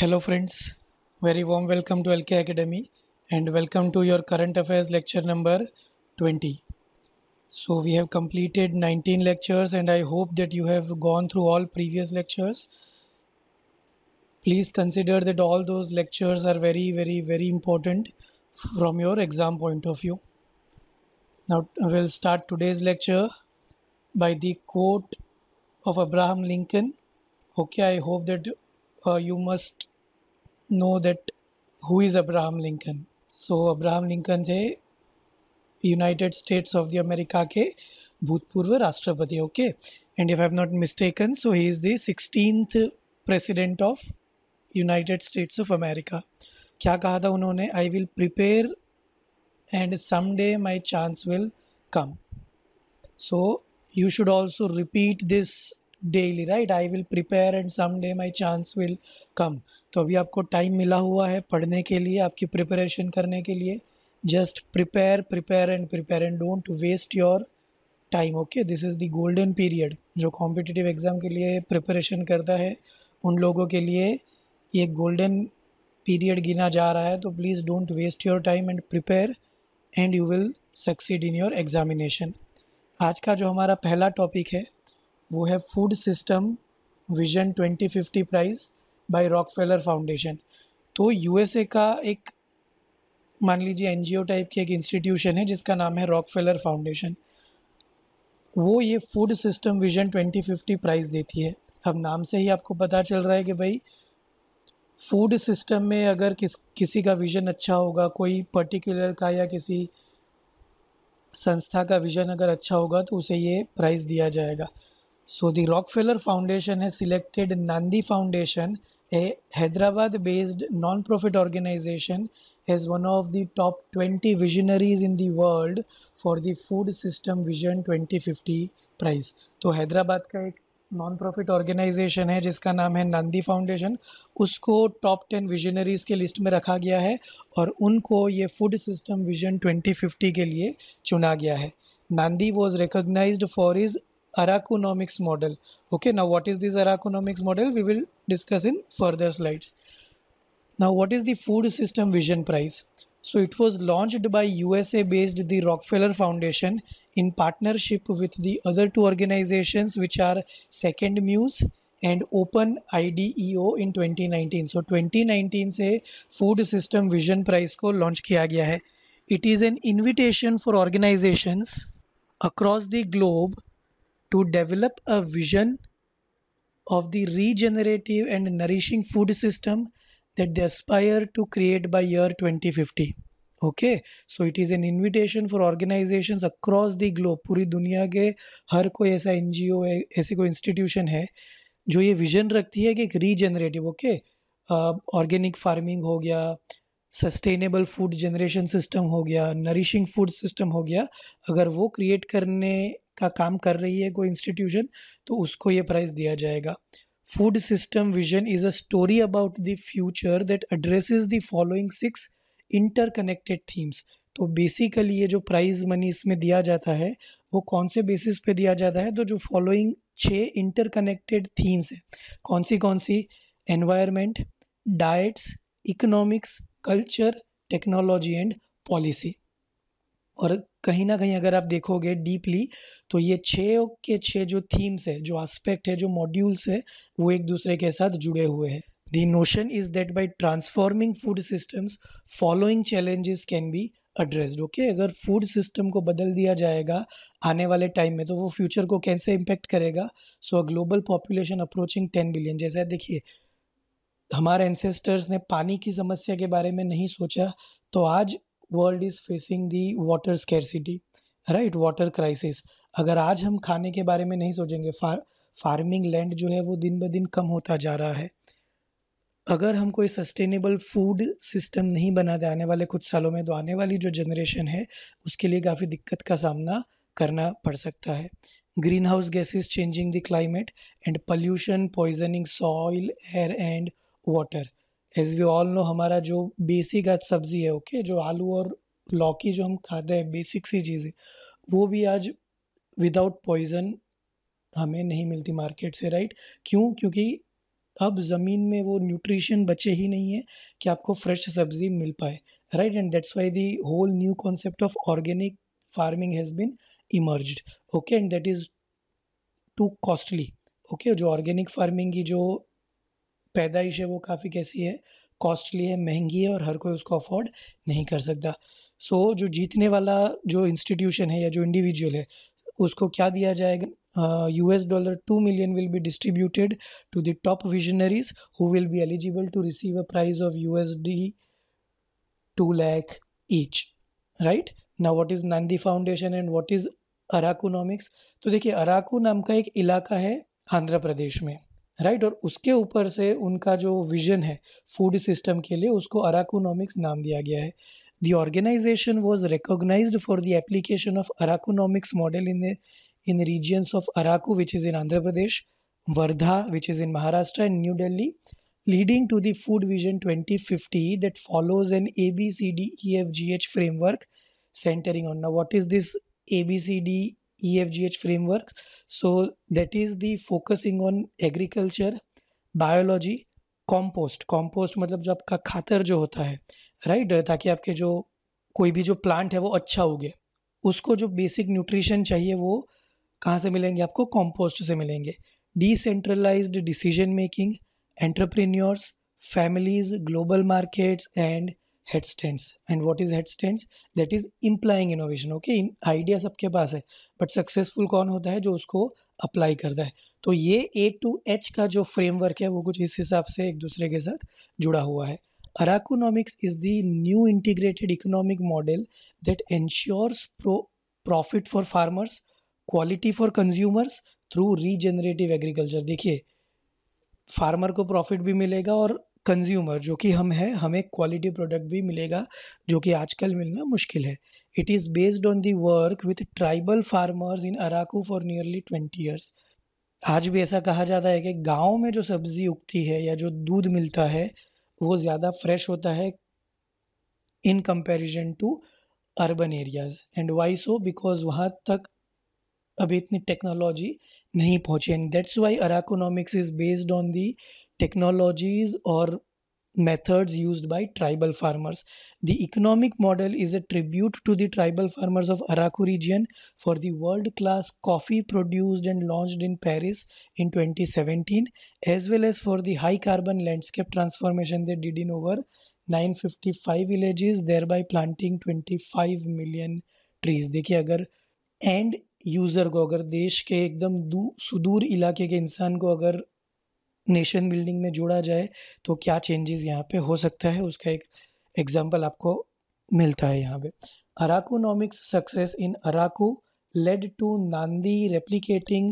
Hello friends, very warm welcome to LK Academy and welcome to your current affairs lecture number 20. So we have completed 19 lectures and I hope that you have gone through all previous lectures. Please consider that all those lectures are very very very important from your exam point of view. Now we'll start today's lecture by the quote of Abraham Lincoln. Okay, I hope that uh, you must know that who is Abraham Lincoln. So Abraham Lincoln थे United States of the America के भूतपूर्व राष्ट्रपति okay and if I am not mistaken so he is the president of United States of America क्या कहा था उन्होंने I will prepare and someday my chance will come so you should also repeat this daily right I will prepare and some day my chance will come तो अभी आपको time मिला हुआ है पढ़ने के लिए आपकी प्रिपरेशन करने के लिए just prepare prepare and prepare and don't waste your time okay this is the golden period जो कॉम्पिटिटिव एग्ज़ाम के लिए प्रिपरेशन करता है उन लोगों के लिए ये गोल्डन पीरियड गिना जा रहा है तो please don't waste your time and prepare and you will succeed in your examination आज का जो हमारा पहला टॉपिक है वो है food system vision 2050 prize by Rockefeller Foundation तो यूएसए का एक मान लीजिए एनजीओ टाइप की एक इंस्टीट्यूशन है जिसका नाम है रॉकफेलर फाउंडेशन वो ये फूड सिस्टम विजन 2050 प्राइज़ देती है अब नाम से ही आपको पता चल रहा है कि भाई फूड सिस्टम में अगर किस किसी का विज़न अच्छा होगा कोई पर्टिकुलर का या किसी संस्था का विज़न अगर अच्छा होगा तो उसे ये प्राइज़ दिया जाएगा So the Rockefeller Foundation has selected Nandi Foundation, a Hyderabad-based non-profit organization, as one of the top 20 visionaries in the world for the Food System Vision 2050 prize. तो Hyderabad ka ek non-profit organization hai jiska naam hai Nandi Foundation. Usko top 10 visionaries ke list mein rakha gaya hai aur unko ye Food System Vision 2050 ke liye chuna gaya hai. Nandi was recognized for his Araconomics model. Okay, now what is this Araconomics model? We will discuss in further slides. Now, what is the food system vision prize? So it was launched by USA based the Rockefeller Foundation in partnership with the other two organizations which are Second Muse and Open IDEO in 2019. So 2019 se Food System Vision Prize को launch किया गया है It is an invitation for organizations across the globe. to develop a vision of the regenerative and nourishing food system that they aspire to create by year 2050 okay so it is an invitation for organizations across the globe puri duniya ke har koi aisa ngo जी ओ है ऐसी कोई institution है जो ये vision रखती है कि एक रीजनरेटिव ओके ऑर्गेनिक फार्मिंग हो गया सस्टेनेबल फूड जनरेशन सिस्टम हो गया नरिशिंग फूड सिस्टम हो गया अगर वो क्रिएट करने का काम कर रही है कोई इंस्टीट्यूशन तो उसको ये प्राइज़ दिया जाएगा food system vision is a story about the future that addresses the following six interconnected themes तो बेसिकली ये जो प्राइज मनी इसमें दिया जाता है वो कौन से बेसिस पे दिया जाता है तो जो फॉलोइंग छः इंटरकनेक्टेड थीम्स हैं कौन सी कौन सी environment diets economics culture technology and policy और कहीं ना कहीं अगर आप देखोगे डीपली तो ये छः के छः जो थीम्स है जो आस्पेक्ट है जो मॉड्यूल्स है वो एक दूसरे के साथ जुड़े हुए हैं the notion is that by transforming food systems following challenges can be address okay अगर फूड सिस्टम को बदल दिया जाएगा आने वाले टाइम में तो वो फ्यूचर को कैसे इम्पेक्ट करेगा so a global population approaching ten billion जैसे देखिए हमारे एंसेस्टर्स ने पानी की समस्या के बारे में नहीं सोचा तो आज world is facing the water scarcity right water crisis अगर आज हम खाने के बारे में नहीं सोचेंगे फार फार्मिंग लैंड जो है वो दिन ब दिन कम होता जा रहा है अगर हम कोई सस्टेनेबल फूड सिस्टम नहीं बनाते आने वाले कुछ सालों में तो आने वाली जो जनरेशन है उसके लिए काफ़ी दिक्कत का सामना करना पड़ सकता है greenhouse gases changing the climate and pollution poisoning soil air and water as we all know हमारा जो बेसिक आज सब्जी है ओके जो आलू और लौकी जो हम खाते हैं बेसिक सी चीज़ें वो भी आज विदाउट पॉइजन हमें नहीं मिलती मार्केट से राइट क्यों क्योंकि अब ज़मीन में वो न्यूट्रिशन बचे ही नहीं है कि आपको फ्रेश सब्जी मिल पाए right and that's why the whole new concept of organic farming has been emerge okay and that is too costly okay जो ऑर्गेनिक फार्मिंग की जो पैदाइश है वो काफ़ी कैसी है कॉस्टली है महंगी है और हर कोई उसको अफोर्ड नहीं कर सकता सो so, जो जीतने वाला जो इंस्टीट्यूशन है या जो इंडिविजुअल है उसको क्या दिया जाएगा U S dollar two million will be distributed to the top visionaries who will be eligible to receive a prize of U S D two lakh each right ना what is Naandi Foundation and what is Arakunomics तो देखिए अराकू नाम का एक इलाका है आंध्र प्रदेश में right और उसके ऊपर से उनका जो विजन है फूड सिस्टम के लिए उसको अराकोनॉमिक्स नाम दिया गया है the organization was recognize for the application of Arakunomics model in in regions of Araku which is in Andhra Pradesh Wardha which is in Maharashtra and New Delhi leading to the food vision twenty fifty that follows an A B C D E F G H framework centering on न what is this A B C D EFGH frameworks. So that is the focusing on agriculture, biology, compost. Compost मतलब जो आपका खातर जो होता है right right? ताकि आपके जो कोई भी जो प्लांट है वो अच्छा उगे उसको जो बेसिक न्यूट्रिशन चाहिए वो कहाँ से मिलेंगे आपको कॉम्पोस्ट से मिलेंगे decentralized decision making entrepreneurs families global markets and headstands and what is headstands that is implying innovation okay idea सबके पास है बट सक्सेसफुल कौन होता है जो उसको अप्लाई करता है तो ये ए टू एच का जो फ्रेमवर्क है वो कुछ इस हिसाब से एक दूसरे के साथ जुड़ा हुआ है Arakunomics is the new integrated economic model that ensures pro profit for farmers quality for consumers through regenerative agriculture देखिए फार्मर को प्रॉफिट भी मिलेगा और कंज्यूमर जो कि हम हैं हमें क्वालिटी प्रोडक्ट भी मिलेगा जो कि आजकल मिलना मुश्किल है it is based on the work with tribal farmers in Araku for nearly twenty years आज भी ऐसा कहा जाता है कि गाँव में जो सब्ज़ी उगती है या जो दूध मिलता है वो ज़्यादा फ्रेश होता है in comparison to urban areas and why so because वहाँ तक अभी इतनी टेक्नोलॉजी नहीं पहुंची and that's why Arakunomics is based on the technologies और methods use by tribal farmers the economic model is a tribute to the tribal farmers of Araku region for the world class coffee produce and launch in Paris in twenty 2017 as well as for the high carbon landscape transformation they did in over nine 955 villages there by planting five million trees देखिए अगर end user को अगर देश के एकदम सुदूर इलाके के इंसान को अगर नेशन बिल्डिंग में जोड़ा जाए तो क्या चेंजेस यहाँ पे हो सकता है उसका एक एग्जांपल आपको मिलता है यहाँ पे Arakunomics success in Araku led to Naandi replicating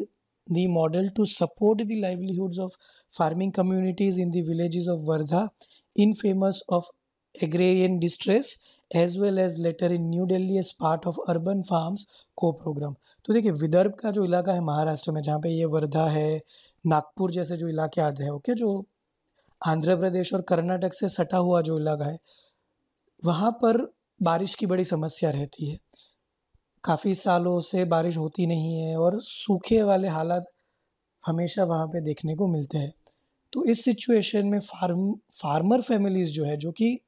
the model to support the livelihoods of farming communities in the villages of Wardha in famous of agrarian distress as well as later in New Delhi as part of urban farms को program तो देखिए विदर्भ का जो इलाका है महाराष्ट्र में जहाँ पे ये वर्धा है नागपुर जैसे जो इलाके आते हैं ओके जो आंध्र प्रदेश और कर्नाटक से सटा हुआ जो इलाका है वहाँ पर बारिश की बड़ी समस्या रहती है काफ़ी सालों से बारिश होती नहीं है और सूखे वाले हालात हमेशा वहाँ पे देखने को मिलते हैं तो इस सिचुएशन में फार्म फार्मर फैमिलीज़ जो है जो कि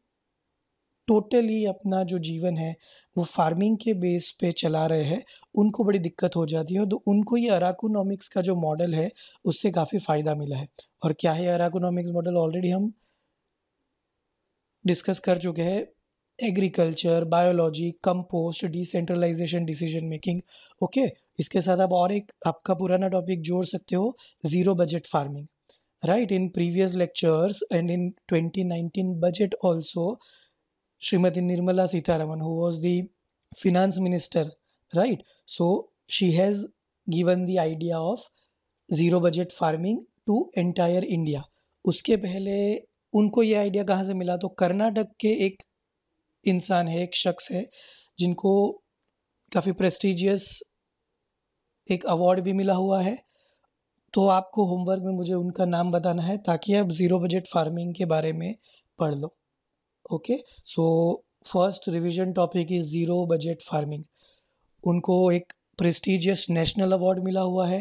टोटली अपना जो जीवन है वो फार्मिंग के बेस पे चला रहे हैं उनको बड़ी दिक्कत हो जाती है तो उनको ये अराकोनॉमिक्स का जो मॉडल है उससे काफ़ी फ़ायदा मिला है और क्या है अराकोनॉमिक्स मॉडल ऑलरेडी हम डिस्कस कर चुके हैं agriculture biology compost decentralization decision making okay इसके साथ आप और एक आपका पुराना टॉपिक जोड़ सकते हो zero budget farming right in previous lectures and in 2019 budget also Shrimati Nirmala Sitharaman, who was the finance minister, right? So she has given the idea of zero budget farming to entire India. उसके पहले उनको ये idea कहाँ से मिला तो कर्नाटक के एक इंसान है एक शख्स है जिनको काफ़ी प्रेस्टिजियस एक अवार्ड भी मिला हुआ है तो आपको होमवर्क में मुझे उनका नाम बताना है ताकि आप ज़ीरो बजट फार्मिंग के बारे में पढ़ लो okay so first revision topic is zero budget farming उनको एक प्रेस्टिजियस नेशनल अवार्ड मिला हुआ है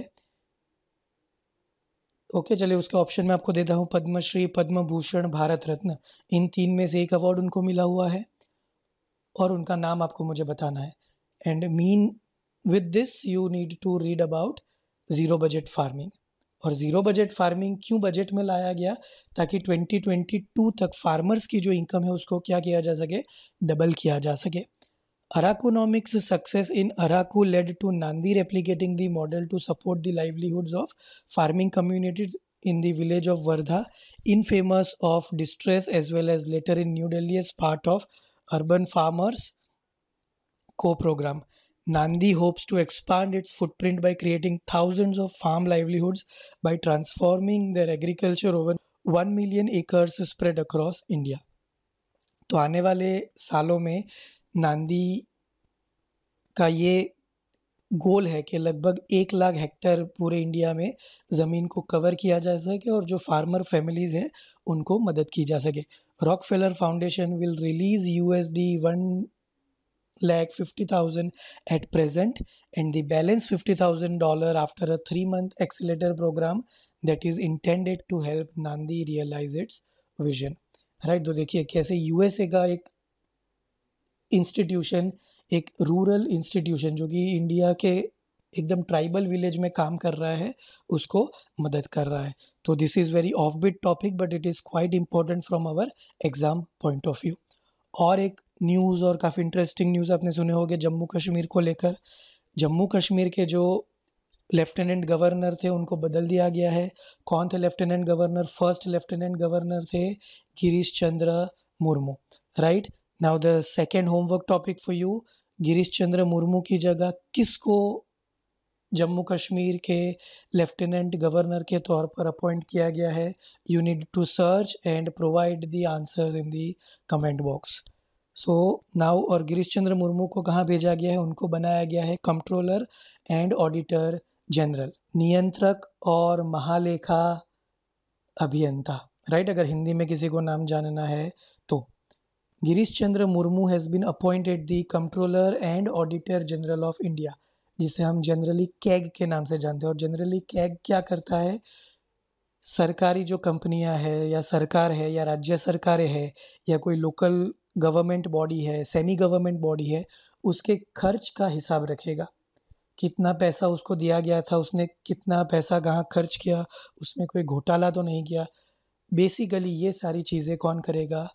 ओके okay, चलिए उसके ऑप्शन में आपको देता हूँ पद्मश्री पद्म भूषण भारत रत्न इन तीन में से एक अवार्ड उनको मिला हुआ है और उनका नाम आपको मुझे बताना है and mean with this you need to read about zero budget farming और ज़ीरो बजट फार्मिंग क्यों बजट में लाया गया ताकि 2022 तक फार्मर्स की जो इनकम है उसको क्या किया जा सके डबल किया जा सके Arakunomics success in Araku led to Naandi replicating the model to support the livelihoods of farming communities in village of Wardha in famous of distress as well as later in New Delhi as part of urban farmers को program Nandi hopes to expand its footprint by creating thousands of farm livelihoods by transforming their agriculture over 1 million acres spread across India तो आने वाले सालों में नांदी का ये गोल है कि लगभग एक लाख हेक्टर पूरे इंडिया में ज़मीन को कवर किया जा सके और जो फार्मर फैमिलीज़ हैं उनको मदद की जा सके Rockefeller Foundation will release U S D one lakh fifty thousand at present and the balance fifty thousand dollar after a three month accelerator program that is intended to help Nandi realize its vision. Right right, तो देखिए कैसे USA का एक institution एक rural institution जो कि India के एकदम ट्राइबल विलेज में काम कर रहा है उसको मदद कर रहा है तो this is very off beat topic but it is quite important from our exam point of view और एक न्यूज़ और काफ़ी इंटरेस्टिंग न्यूज़ आपने सुने होंगे जम्मू कश्मीर को लेकर जम्मू कश्मीर के जो लेफ्टिनेंट गवर्नर थे उनको बदल दिया गया है कौन थे lieutenant governor first lieutenant governor थे Girish Chandra Murmu right now the second homework topic for you Girish Chandra Murmu की जगह किसको जम्मू कश्मीर के लेफ्टिनेंट गवर्नर के तौर पर अपॉइंट किया गया है you need to search and provide the answers in the comment box so now और गिरीश चंद्र मुर्मू को कहाँ भेजा गया है उनको बनाया गया है कंट्रोलर एंड ऑडिटर जनरल नियंत्रक और महालेखा अभियंता राइट अगर हिंदी में किसी को नाम जानना है तो Girish Chandra Murmu has been appointed the controller and auditor general of India जिसे हम जनरली कैग के नाम से जानते हैं और जनरली कैग क्या करता है सरकारी जो कंपनियां है या सरकार है या राज्य सरकारें है या कोई लोकल गवर्नमेंट बॉडी है सेमी गवर्नमेंट बॉडी है उसके खर्च का हिसाब रखेगा कितना पैसा उसको दिया गया था उसने कितना पैसा कहाँ खर्च किया उसमें कोई घोटाला तो नहीं किया बेसिकली ये सारी चीज़ें कौन करेगा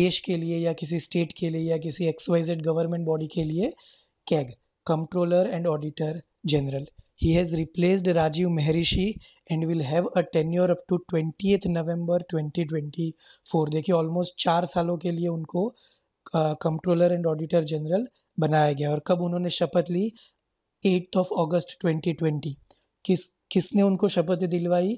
देश के लिए या किसी स्टेट के लिए या किसी एक्सवाइजेड गवर्नमेंट बॉडी के लिए CAG controller and auditor general he has replaced Rajiv Mehrishi and will have a tenure up to twenty November 2024 देखिए ऑलमोस्ट चार सालों के लिए उनको कंट्रोलर एंड ऑडिटर जनरल बनाया गया और कब उन्होंने शपथ ली एट्थ ऑफ अगस्त 2020 किस किसने उनको शपथ दिलवाई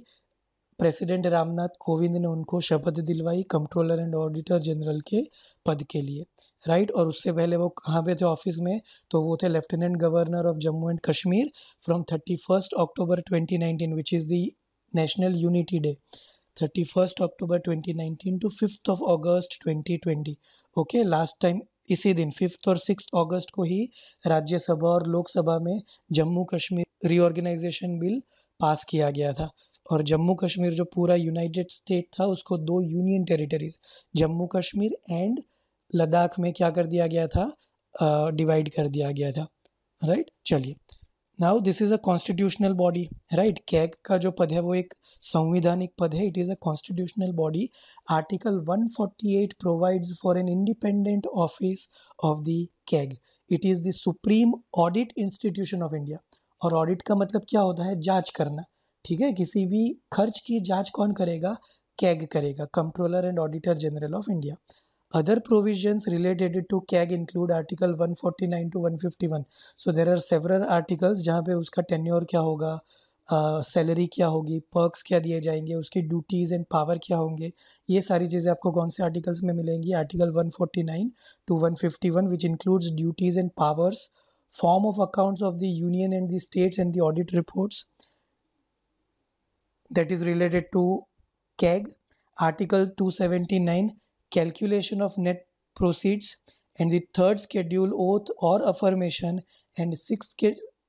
प्रेसिडेंट रामनाथ कोविंद ने उनको शपथ दिलवाई कंट्रोलर एंड ऑडिटर जनरल के पद के लिए राइट और उससे पहले वो कहाँ पे थे ऑफिस में तो वो थे lieutenant governor of Jammu and Kashmir from thirty first October twenty nineteen which is the national unity day thirty first October twenty nineteen to fifth of August twenty twenty okay last time इसी दिन fifth और six अगस्त को ही राज्यसभा और लोकसभा में Jammu Kashmir reorganisation bill pass किया गया था और जम्मू कश्मीर जो पूरा यूनाइटेड स्टेट था उसको दो union territories Jammu Kashmir and Ladakh में क्या कर दिया गया था डिवाइड uh, कर दिया गया था राइट right? चलिए now this is a constitutional body right CAG का जो पद है वो एक संविधानिक पद है it is a constitutional body article 148 provides for an independent office of the CAG it is the supreme audit institution of India और ऑडिट का मतलब क्या होता है जांच करना ठीक है किसी भी खर्च की जांच कौन करेगा कैग करेगा controller and auditor general of India other provisions related to forty nine to 149 fifty 151 so there are several articles जहाँ पे उसका टेन्योर क्या होगा सैलरी uh, क्या होगी पर्क्स क्या दिए जाएंगे उसकी ड्यूटीज़ एंड पावर क्या होंगे ये सारी चीज़ें आपको कौन से आर्टिकल्स में मिलेंगी article 149 to 151 which includes duties and powers form of accounts of the union and the states and the audit reports that is related to CAG, Article 279, calculation of net proceeds, and the third schedule, oath or affirmation, and sixth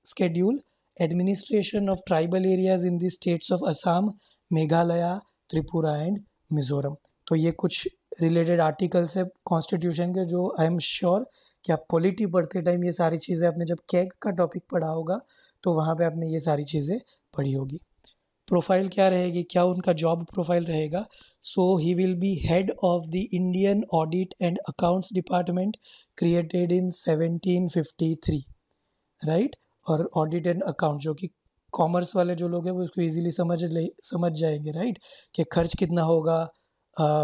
schedule, administration of tribal areas in the states of Assam, Meghalaya, Tripura, and Mizoram. तो ये कुछ related articles है constitution के जो I am sure कि आप polity पढ़ते time ये सारी चीज़ें आपने जब कैग का टॉपिक पढ़ा होगा तो वहाँ पे आपने ये सारी चीज़ें पढ़ी होगी प्रोफाइल क्या रहेगी क्या उनका जॉब प्रोफाइल रहेगा so he will be head of the Indian audit and accounts department created in 1753 right और ऑडिट एंड अकाउंट जो कि कॉमर्स वाले जो लोग हैं वो इसको इजीली समझ ले समझ जाएंगे राइट कि खर्च कितना होगा आ,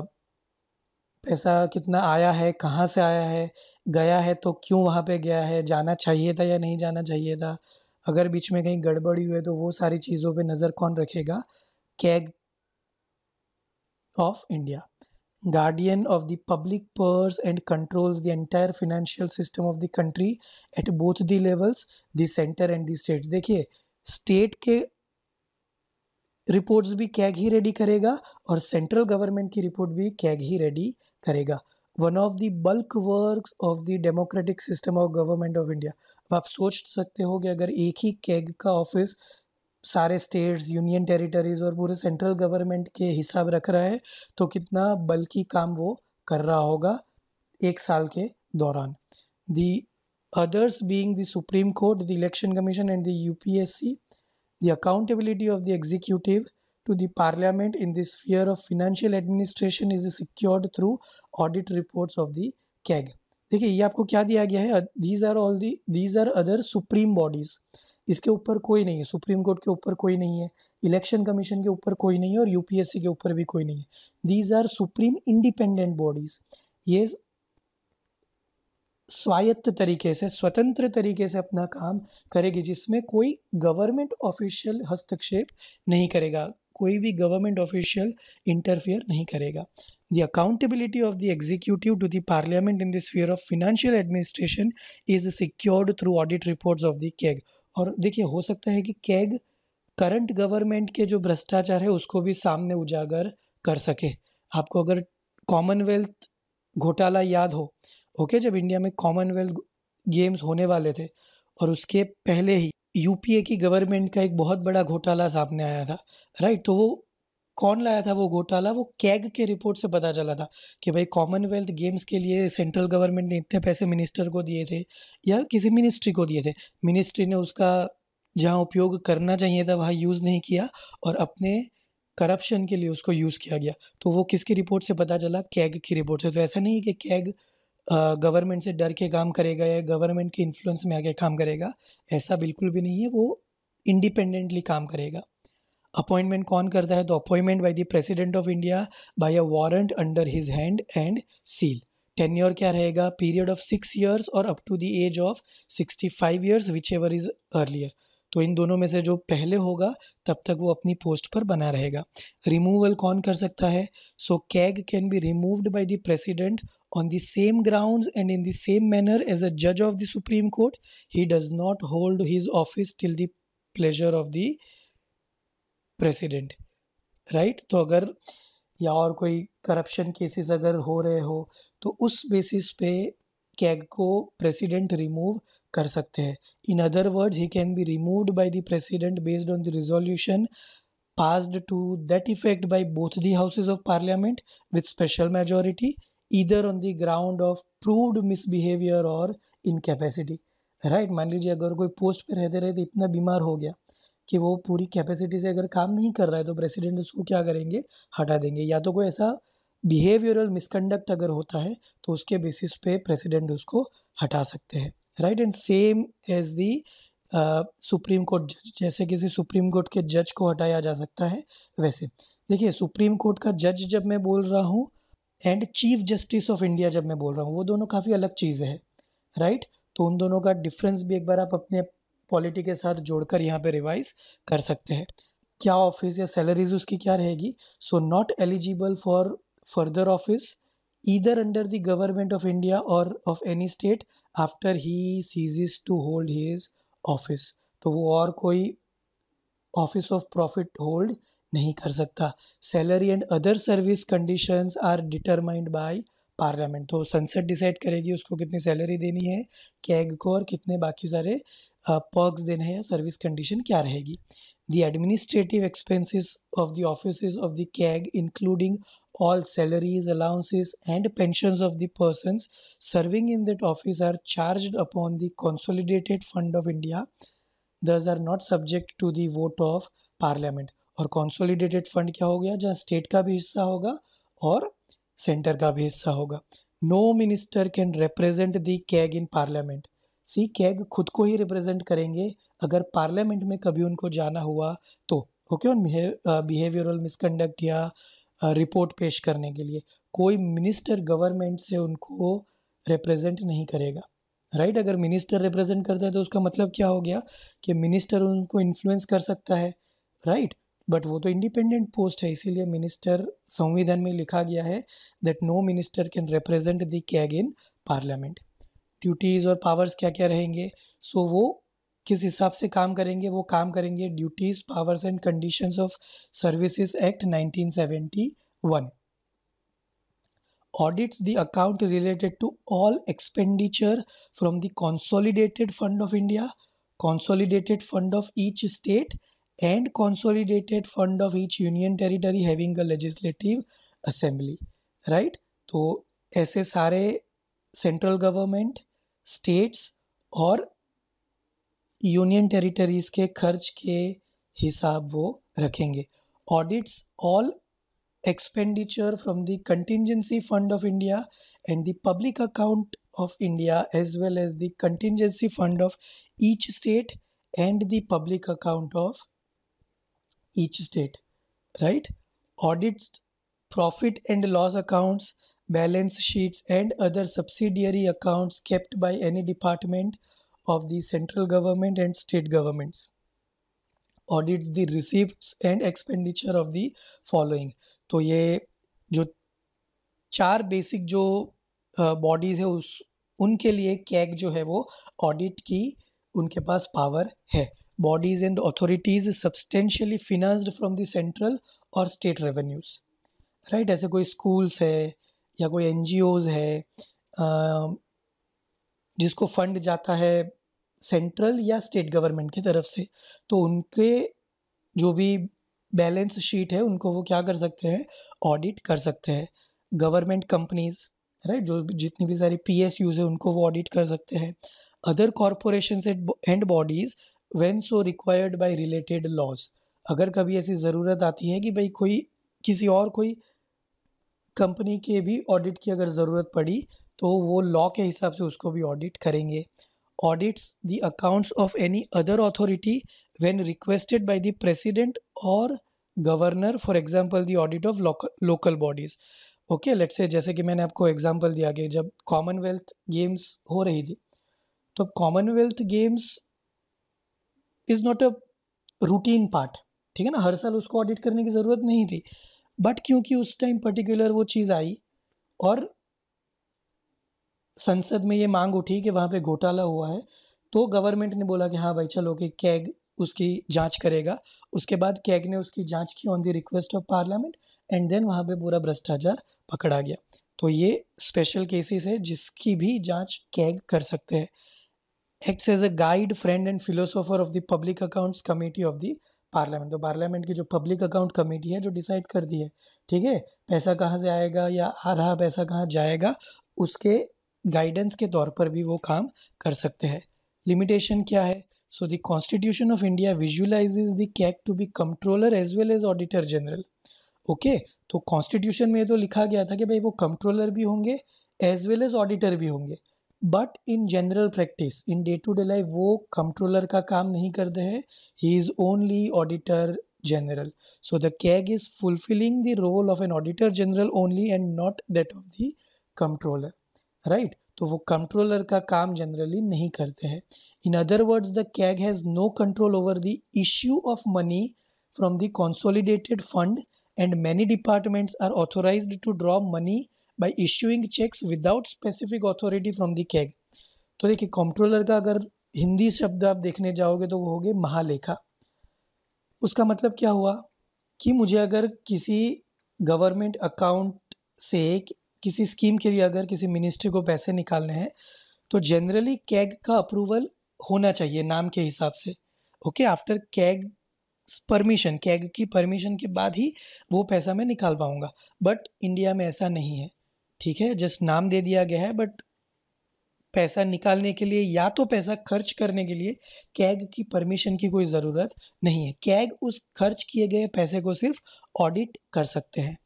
पैसा कितना आया है कहाँ से आया है गया है तो क्यों वहाँ पे गया है जाना चाहिए था या नहीं जाना चाहिए था अगर बीच में कहीं गड़बड़ी हुई है तो वो सारी चीज़ों पे नज़र कौन रखेगा CAG of India guardian of the public purse and controls the financial system of the country at both the levels the and the states देखिए स्टेट के रिपोर्ट्स भी कैग ही रेडी करेगा और सेंट्रल गवर्नमेंट की रिपोर्ट भी CAG ही ready करेगा one of the bulk work of the democratic system of government of India अब आप सोच सकते हो कि अगर एक ही कैग का ऑफिस सारे स्टेट्स यूनियन टेरिटरीज और पूरे सेंट्रल गवर्नमेंट के हिसाब रख रहा है तो कितना बल्कि काम वो कर रहा होगा एक साल के दौरान दी others being द Supreme Court, the Election Commission, P S C the accountability of the executive to the parliament in the sphere of financial administration is secured through audit reports of the CAG. देखिए ये आपको क्या दिया गया है these are all the these are other supreme bodies इसके ऊपर कोई नहीं है सुप्रीम कोर्ट के ऊपर कोई नहीं है इलेक्शन कमीशन के ऊपर कोई नहीं है और यूपीएससी के ऊपर भी कोई नहीं है these are supreme independent bodies ये स्वायत्त तरीके से स्वतंत्र तरीके से अपना काम करेगी जिसमें कोई गवर्नमेंट ऑफिशियल हस्तक्षेप नहीं करेगा कोई भी गवर्नमेंट ऑफिशियल इंटरफेयर नहीं करेगा the accountability of the executive to the parliament in the sphere of financial administration is secured through audit reports of the CAG और देखिए हो सकता है कि कैग करंट गवर्नमेंट के जो भ्रष्टाचार है उसको भी सामने उजागर कर सके आपको अगर कॉमनवेल्थ घोटाला याद हो ओके जब इंडिया में कॉमनवेल्थ गेम्स होने वाले थे और उसके पहले ही यूपीए की गवर्नमेंट का एक बहुत बड़ा घोटाला सामने आया था राइट तो वो कौन लाया था वो घोटाला वो कैग के रिपोर्ट से पता चला था कि भाई कॉमनवेल्थ गेम्स के लिए सेंट्रल गवर्नमेंट ने इतने पैसे मिनिस्टर को दिए थे या किसी मिनिस्ट्री को दिए थे मिनिस्ट्री ने उसका जहाँ उपयोग करना चाहिए था वहाँ यूज़ नहीं किया और अपने करप्शन के लिए उसको यूज़ किया गया तो वो किसकी रिपोर्ट से पता चला कैग की रिपोर्ट से तो ऐसा नहीं है कि कैग गवर्नमेंट से डर के काम करेगा या गवर्नमेंट के इन्फ्लुएंस में आके काम करेगा ऐसा बिल्कुल भी नहीं है वो इंडिपेंडेंटली काम करेगा अपॉइंटमेंट कौन करता है तो appointment by the president of India by a warrant under his hand and seal tenure क्या रहेगा पीरियड ऑफ सिक्स ईयर्स और up to the age of sixty five years whichever is earlier तो इन दोनों में से जो पहले होगा तब तक वो अपनी पोस्ट पर बना रहेगा रिमूवल कौन कर सकता है so CAG can be removed by the president on the same grounds and in the same manner as a जज of the supreme court he does not hold his office till the pleasure of the president right तो अगर या और कोई corruption cases अगर हो रहे हो तो उस बेसिस पे कैग को प्रेसिडेंट रिमूव कर सकते हैं in other words he can be removed by the president based on the resolution passed to that effect by both the houses of parliament with special majority either on the ground of proved misbehaviour और incapacity right मान लीजिए अगर कोई post पर रहते रहते इतना बीमार हो गया कि वो पूरी कैपेसिटी से अगर काम नहीं कर रहा है तो प्रेसिडेंट उसको क्या करेंगे हटा देंगे या तो कोई ऐसा बिहेवियरल मिसकंडक्ट अगर होता है तो उसके बेसिस पे प्रेसिडेंट उसको हटा सकते हैं right and same as the supreme court जज जैसे किसी सुप्रीम कोर्ट के जज को हटाया जा सकता है वैसे देखिए सुप्रीम कोर्ट का जज जब मैं बोल रहा हूँ and chief justice of India जब मैं बोल रहा हूँ वो दोनों काफ़ी अलग चीज़ें हैं राइट तो उन दोनों का डिफरेंस भी एक बार आप अपने पॉलिटी के साथ जोड़कर यहाँ पे रिवाइज कर सकते हैं क्या ऑफिस या सैलरीज उसकी क्या रहेगी so not eligible for further office either under the government of India or of any state after he ceases to hold his office तो वो और कोई ऑफिस ऑफ प्रॉफिट होल्ड नहीं कर सकता salary and other service conditions are determined by parliament तो संसद decide करेगी उसको कितनी सैलरी देनी है कैग को और कितने बाकी सारे पर्क्स देने हैं सर्विस कंडीशन क्या रहेगी The administrative expenses of the offices of the CAG, including all salaries, allowances, and pensions of the persons serving in that office, are charged upon the Consolidated Fund of India, thus are not subject to the vote of Parliament. और Consolidated Fund क्या हो गया जहाँ state का भी हिस्सा होगा और सेंटर का भी हिस्सा होगा no minister can represent the CAG in parliament see CAG खुद को ही रिप्रेजेंट करेंगे अगर पार्लियामेंट में कभी उनको जाना हुआ तो ओके ऑन बिहेवियरल मिसकंडक्ट या रिपोर्ट पेश करने के लिए कोई मिनिस्टर गवर्नमेंट से उनको रिप्रेजेंट नहीं करेगा राइट right? अगर मिनिस्टर रिप्रेजेंट करता है तो उसका मतलब क्या हो गया कि मिनिस्टर उनको इन्फ्लुएंस कर सकता है राइट right? बट वो तो इंडिपेंडेंट पोस्ट है इसीलिए मिनिस्टर संविधान में लिखा गया है that no minister can represent the CAG in parliament duties और पावर्स क्या क्या रहेंगे सो so, वो किस हिसाब से काम करेंगे वो काम करेंगे duties powers and conditions of services act 1971 audits the account related to all expenditure from the consolidated fund of India consolidated fund of each state and consolidated fund of each union territory having a legislative assembly right तो ऐसे सारे central government states और union territories के खर्च के हिसाब वो रखेंगे audits all expenditure from the contingency fund of India and the public account of India as well as the contingency fund of each state and the public account of each state right audits profit and loss accounts balance sheets and other subsidiary accounts kept by any department of the central government and state governments audits the receipts and expenditure of the following तो ये जो चार basic जो bodies uh, है उस उनके लिए CAG जो है वो ऑडिट की उनके पास पावर है bodies and authorities substantially financed from the central और स्टेट रेवेन्यूज राइट ऐसे कोई स्कूल्स है या कोई एन है जिसको फंड जाता है सेंट्रल या स्टेट गवर्नमेंट की तरफ से तो उनके जो भी बैलेंस शीट है उनको वो क्या कर सकते हैं ऑडिट कर सकते हैं गवर्नमेंट कंपनीज राइट जो जितनी भी सारी पी एस यूज है उनको वो ऑडिट कर सकते हैं other corporation and bodies when so required by related laws अगर कभी ऐसी ज़रूरत आती है कि भाई कोई किसी और कोई कंपनी के भी ऑडिट की अगर ज़रूरत पड़ी तो वो लॉ के हिसाब से उसको भी ऑडिट करेंगे audits the accounts of any other authority when requested by the president or governor for example the audit of local, local bodies okay let's say जैसे कि मैंने आपको एग्जांपल दिया कि जब कॉमनवेल्थ गेम्स हो रही थी तो commonwealth games is not a routine part ठीक है ना हर साल उसको ऑडिट करने की ज़रूरत नहीं थी बट क्योंकि उस टाइम पर्टिकुलर वो चीज़ आई और संसद में ये मांग उठी कि वहाँ पे घोटाला हुआ है तो गवर्नमेंट ने बोला कि हाँ भाई चलो कि कैग उसकी जांच करेगा उसके बाद कैग ने उसकी जांच की on the request of parliament and then वहाँ पे पूरा भ्रष्टाचार पकड़ा गया तो ये स्पेशल केसेस है जिसकी भी जांच कैग कर सकते हैं acts as a guide friend and philosopher of the public accounts committee of the parliament तो पार्लियामेंट की जो पब्लिक अकाउंट कमेटी है जो डिसाइड कर दी है ठीक है पैसा कहाँ से आएगा या आ रहा पैसा कहाँ जाएगा उसके गाइडेंस के तौर पर भी वो काम कर सकते हैं लिमिटेशन क्या है so the constitution of India visualises the CAG to be controller as well as auditor general okay तो कॉन्स्टिट्यूशन में तो लिखा गया था कि भाई वो कंट्रोलर भी होंगे एज वेल एज ऑडिटर भी होंगे but in general practice in day to day life वो कंट्रोलर का काम नहीं करते हैं he is only auditor general so the CAG is fulfilling the role of an auditor general only and not that of the controller right तो वो controller का काम जनरली नहीं करते हैं in other words the CAG has no control over the issue of money from the consolidated fund and many departments are authorized to draw money by issuing cheques without specific authority from the CAG तो देखिए controller का अगर हिंदी शब्द आप देखने जाओगे तो वो हो गए महालेखा उसका मतलब क्या हुआ कि मुझे अगर किसी गवर्नमेंट अकाउंट से किसी स्कीम के लिए अगर किसी मिनिस्ट्री को पैसे निकालने हैं तो जनरली कैग का अप्रूवल होना चाहिए नाम के हिसाब से okay after CAG permission CAG की परमिशन के बाद ही वो पैसा मैं निकाल पाऊँगा बट इंडिया में ऐसा नहीं है ठीक है जस्ट नाम दे दिया गया है बट पैसा निकालने के लिए या तो पैसा खर्च करने के लिए कैग की परमिशन की कोई ज़रूरत नहीं है कैग उस खर्च किए गए पैसे को सिर्फ ऑडिट कर सकते हैं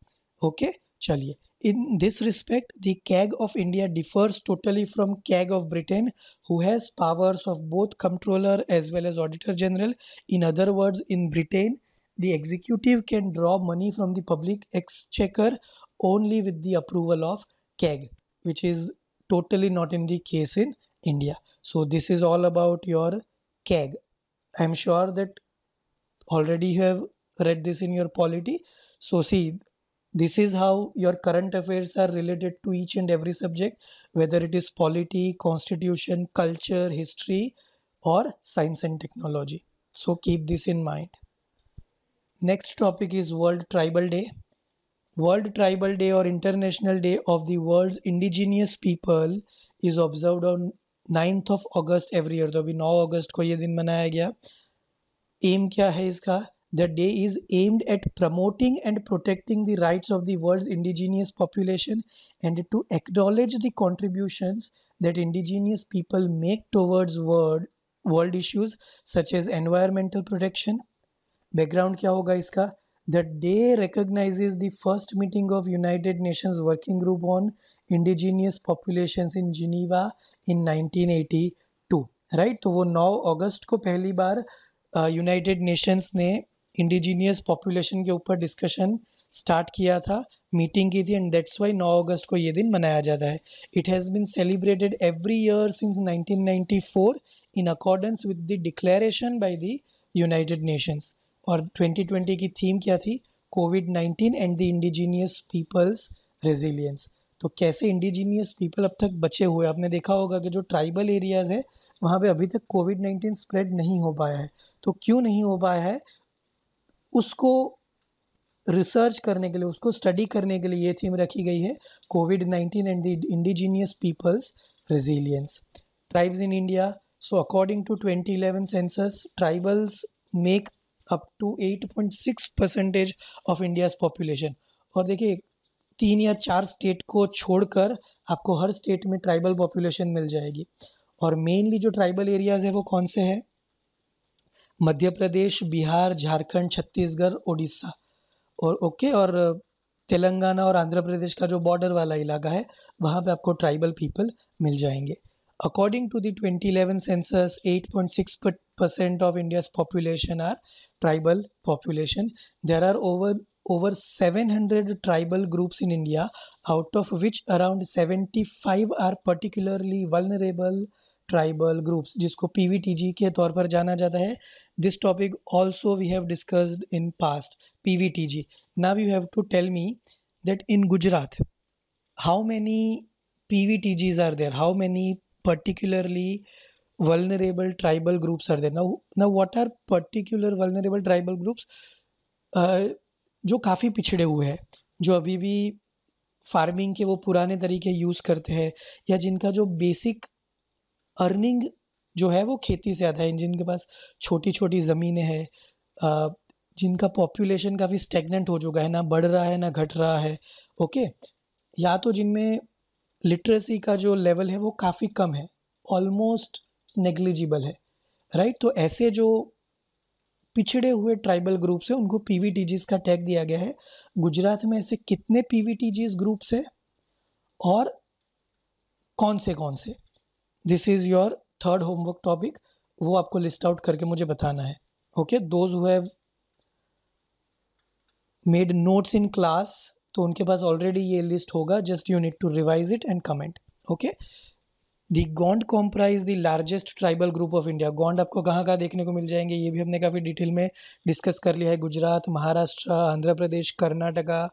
ओके चलिए In this respect, the CAG of India differs totally from CAG of Britain, who has powers of both Comptroller as well as Auditor General. In other words, in Britain, the executive can draw money from the public exchequer only with the approval of CAG, which is totally not in the case in India. So, this is all about your CAG. I'm sure that already you have read this in your polity. So, see, this is how your current affairs are related to each and every subject whether it is polity constitution culture history or science and technology so keep this in mind next topic is world tribal day world tribal day or international day of the world's indigenous people is observed on 9th of august every year तो we know august ko ye din manaya gaya aim kya hai iska The day is aimed at promoting and protecting the rights of the world's indigenous population and to acknowledge the contributions that indigenous people make towards world world issues such as environmental protection. Background kya hoga iska The day recognizes the first meeting of United Nations Working Group on Indigenous Populations in Geneva in 1982. right? तो वो 9 अगस्त को पहली बार United Nations ने indigenous population के ऊपर discussion start किया था मीटिंग की थी एंड दैट्स वाई 9 अगस्त को ये दिन मनाया जाता है it has been celebrated every year since 1994 in accordance with the declaration by the United Nations और 2020 की थीम क्या थी COVID 19 and the indigenous peoples resilience तो कैसे इंडिजीनियस पीपल अब तक बचे हुए आपने देखा होगा कि जो ट्राइबल एरियाज़ है वहाँ पे अभी तक कोविड नाइन्टीन स्प्रेड नहीं हो पाया है तो क्यों नहीं हो पाया है उसको रिसर्च करने के लिए उसको स्टडी करने के लिए ये थीम रखी गई है COVID nineteen and the indigenous peoples resilience tribes in India so according to twenty eleven census tribals make up to eight point six percentage of India's population और देखिए तीन या चार स्टेट को छोड़कर आपको हर स्टेट में ट्राइबल पॉपुलेशन मिल जाएगी और मेनली जो ट्राइबल एरियाज़ है वो कौन से हैं मध्य प्रदेश बिहार झारखंड छत्तीसगढ़ उड़ीसा और ओके और तेलंगाना और आंध्र प्रदेश का जो बॉर्डर वाला इलाका है वहाँ पे आपको ट्राइबल पीपल मिल जाएंगे according to twenty eleven census eight point six percent of India's population are tribal population there are over over seven hundred tribal groups in India out of which around seventy five are particularly vulnerable tribal groups जिसको PVTG के तौर पर जाना जाता है this topic also we have discussed in past PVTG now you have to tell me that in Gujarat how many PVTGs are there how many particularly vulnerable tribal groups are there now now what are particular vulnerable tribal groups जो काफ़ी पिछड़े हुए हैं जो अभी भी farming के वो पुराने तरीके यूज़ करते हैं या जिनका जो बेसिक अर्निंग जो है वो खेती से आता है जिनके पास छोटी छोटी ज़मीनें हैं जिनका पॉपुलेशन काफ़ी स्टेगनेंट हो चुका है ना बढ़ रहा है ना घट रहा है ओके या तो जिनमें लिटरेसी का जो लेवल है वो काफ़ी कम है ऑलमोस्ट नेग्लिजिबल है राइट तो ऐसे जो पिछड़े हुए ट्राइबल ग्रुप्स हैं उनको पी वी का टैग दिया गया है गुजरात में ऐसे कितने पी वी ग्रुप्स हैं और कौन से कौन से this is your third homework topic वो आपको लिस्ट आउट करके मुझे बताना है okay those who have made notes in class तो उनके पास ऑलरेडी ये लिस्ट होगा just you need to revise it and comment okay the Gond comprise the largest tribal group of India Gond आपको कहाँ कहाँ देखने को मिल जाएंगे ये भी हमने काफ़ी डिटेल में डिस्कस कर लिया है गुजरात महाराष्ट्र आंध्र प्रदेश कर्नाटका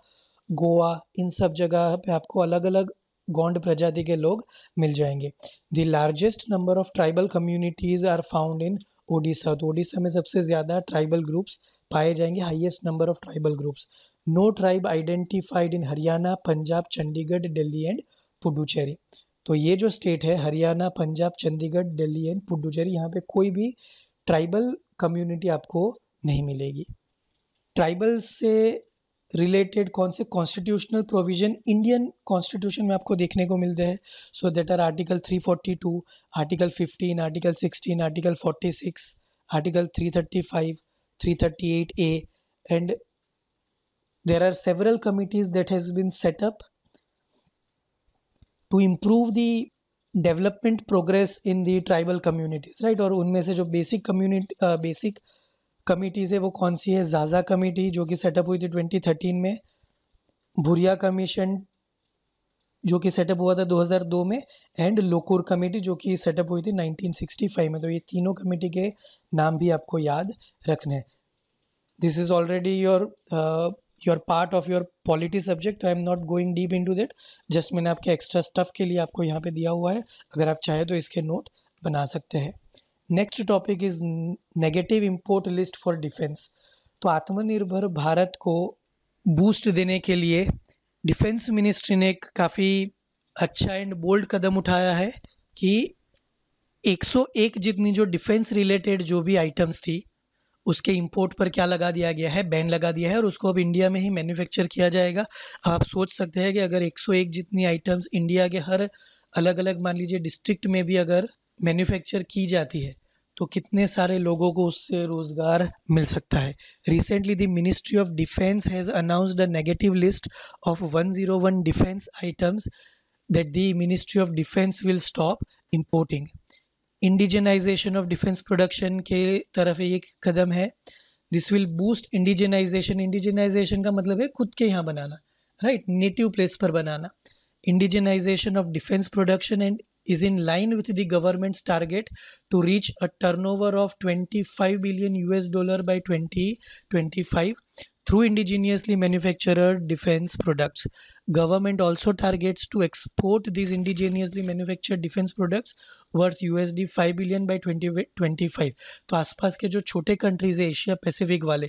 गोवा इन सब जगह पे आपको अलग अलग गोंड प्रजाति के लोग मिल जाएंगे the largest number of tribal communities are found in Odisha तो ओडिशा में सबसे ज़्यादा ट्राइबल ग्रुप्स पाए जाएंगे highest number of tribal groups no tribe identified in Haryana Punjab Chandigarh Delhi and Puducherry तो ये जो स्टेट है हरियाणा पंजाब चंडीगढ़ दिल्ली एंड पुडुचेरी यहाँ पे कोई भी ट्राइबल कम्युनिटी आपको नहीं मिलेगी ट्राइबल से रिलेटेड कौन से कॉन्स्टिट्यूशनल प्रोविजन इंडियन कॉन्स्टिट्यूशन में आपको देखने को मिलते हैं so that are article 342, article 15, article 16, article 46, article thirty eight A and there are several committees that has been setup to improve the development progress in the tribal communities right और उनमें से जो basic community basic uh, committees है वो कौन सी है जाजा committee जो कि सेटअप हुई थी 2013 में भूरिया कमीशन जो कि सेटअप हुआ था 2002 में एंड लोकुर कमेटी जो कि सेटअप हुई थी 1965 में तो ये तीनों कमेटी के नाम भी आपको याद रखने हैं this is already your your part of your polity subject I am not going deep into that just मैंने आपके एक्स्ट्रा स्टफ़ के लिए आपको यहाँ पे दिया हुआ है अगर आप चाहें तो इसके नोट बना सकते हैं next topic is negative import list for defence तो आत्मनिर्भर भारत को बूस्ट देने के लिए डिफेंस मिनिस्ट्री ने काफ़ी अच्छा एंड बोल्ड कदम उठाया है कि 101 जितनी जो डिफेंस रिलेटेड जो भी आइटम्स थी उसके इम्पोर्ट पर क्या लगा दिया गया है बैन लगा दिया है और उसको अब इंडिया में ही मैन्युफैक्चर किया जाएगा आप सोच सकते हैं कि अगर 101 जितनी आइटम्स इंडिया के हर अलग अलग मान लीजिए डिस्ट्रिक्ट में भी अगर मैन्युफैक्चर की जाती है तो कितने सारे लोगों को उससे रोज़गार मिल सकता है recently the ministry of defence has announced a negative list of 101 defence items that the ministry of defence will stop importing indigenisation of defence production के तरफ एक कदम है this will boost indigenisation indigenisation का मतलब है खुद के यहाँ बनाना राइट नेटिव प्लेस पर बनाना indigenisation of defence production and is in line with the government's target to reach a turnover of 25 billion US dollar by 2025 through indigenously manufactured defense products. Government also targets to export these indigenously manufactured defense products worth USD 5 billion by 2025. तो आसपास ke jo chote countries hai asia pacific wale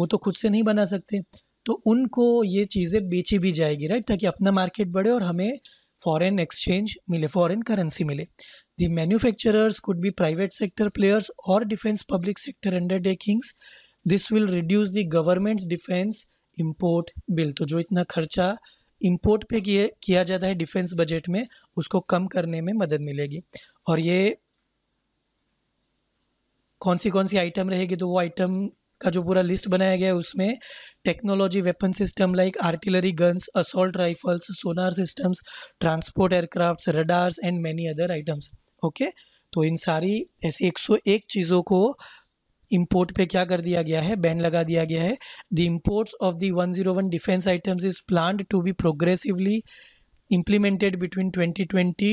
wo to khud se nahi bana sakte तो उनको ये चीज़ें बेची भी जाएगी right ताकि अपना मार्केट बढ़े और हमें फॉरेन एक्सचेंज मिले फॉरेन करेंसी मिले the manufacturers could be private sector players और defence public sector undertakings this will reduce the government's defence import bill तो जो इतना खर्चा इम्पोर्ट पे किए किया जाता है डिफेंस बजट में उसको कम करने में मदद मिलेगी और ये कौन सी कौन सी आइटम रहेगी तो वो आइटम का जो पूरा लिस्ट बनाया गया है उसमें technology weapon system like artillery guns assault rifles sonar systems transport aircraft radars and many other items okay तो इन सारी ऐसी 101 चीज़ों को इम्पोर्ट पे क्या कर दिया गया है बैन लगा दिया गया है the imports of the one defence items is plan to be progressively implemented between twenty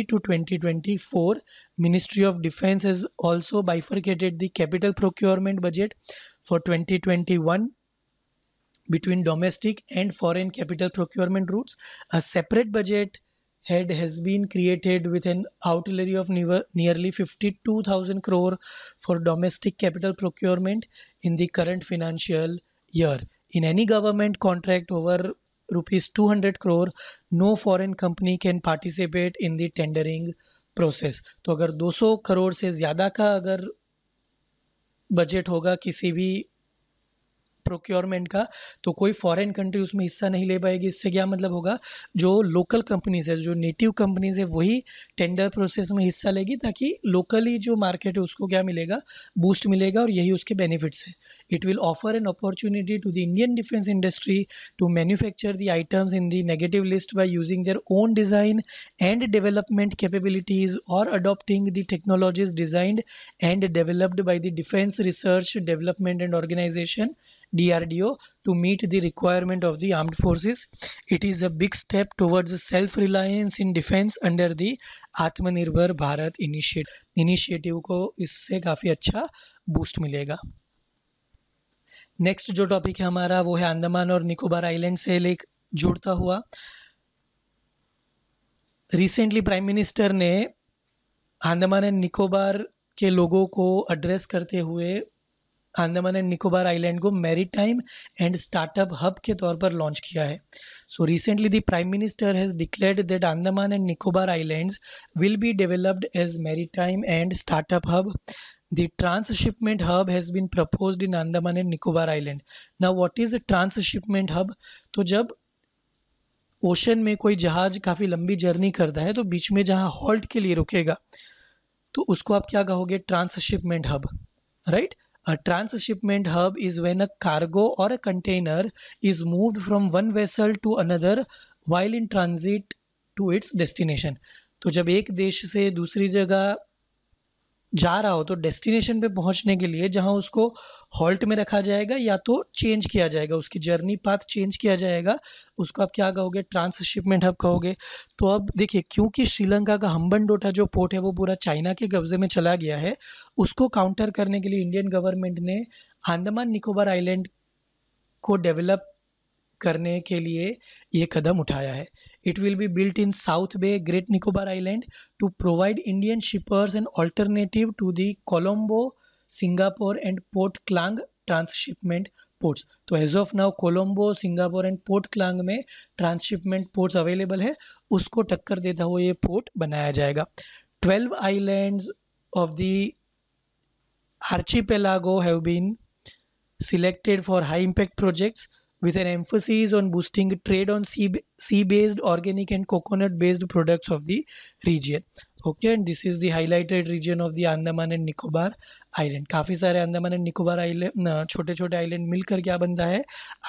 two twenty twenty four ministry of defence is also bifurcated the capital procurement budget for 2021 between domestic and foreign capital procurement routes. A separate budget head has been created with an outlay of nearly 52,000 crore for domestic capital procurement in the current financial year. In any government contract over rupees 200 crore, no foreign company can participate in the tendering process. तो अगर 200 करोड़ से ज़्यादा का अगर budget होगा किसी भी procurement का तो कोई फॉरेन कंट्री उसमें हिस्सा नहीं ले पाएगी इससे क्या मतलब होगा जो लोकल कंपनीज है जो नेटिव कंपनीज है वही टेंडर प्रोसेस में हिस्सा लेगी ताकि लोकली जो मार्केट है उसको क्या मिलेगा बूस्ट मिलेगा और यही उसके बेनिफिट्स है it will offer an opportunity to the Indian defence industry to manufacture the items in the negative list by using their own design and development capabilities और adopting the technologies designed and developed by the defence research development and organisation DRDO to meet the requirement of the armed forces. It is a big step towards self-reliance in defense under the Atmanirbhar Bharat initiative. Initiative को इससे काफ़ी अच्छा boost मिलेगा Next जो topic है हमारा वो है अंडमान और निकोबार आइलैंड से लेक जुड़ता हुआ Recently Prime Minister ने अंडमान एंड निकोबार के लोगों को एड्रेस करते हुए अंडमान एंड निकोबार आइलैंड को मैरीटाइम एंड स्टार्टअप हब के तौर पर लॉन्च किया है so recently the prime minister has declared that Andaman and Nicobar islands will be developed as time and startup hub the transshipment hub has been propose in Andaman and Nicobar island ना what is a transshipment hub तो जब ocean में कोई जहाज काफ़ी लंबी journey करता है तो बीच में जहाँ हॉल्ट के लिए रुकेगा तो उसको आप क्या कहोगे transshipment hub right A transshipment hub is when a cargo or a container is moved from one vessel to another while in transit to its destination. तो जब एक देश से दूसरी जगह जा रहा हो तो डेस्टिनेशन पे पहुंचने के लिए जहां उसको हॉल्ट में रखा जाएगा या तो चेंज किया जाएगा उसकी जर्नी पाथ चेंज किया जाएगा उसको आप क्या कहोगे ट्रांसशिपमेंट हब कहोगे तो अब देखिए क्योंकि श्रीलंका का हम्बनडोटा जो पोर्ट है वो पूरा चाइना के कब्जे में चला गया है उसको काउंटर करने के लिए इंडियन गवर्नमेंट ने आंदमान निकोबार आइलैंड को डेवलप करने के लिए ये कदम उठाया है it will be built in South Bay great Nicobar island to provide Indian shippers and alternative to the Colombo Singapore and port Klang transshipment ports तो as of now Colombo Singapore and port Klang में transshipment ports available है उसको टक्कर देता हुआ ये port बनाया जाएगा twelve islands of the pelago have been selected for high impact projects with an emphasis on boosting trade on sea based organic and coconut based products of the region okay and this is the highlighted region of the andaman and Nicobar island काफ़ी सारे Andaman and Nicobar island छोटे छोटे island मिलकर क्या बनता है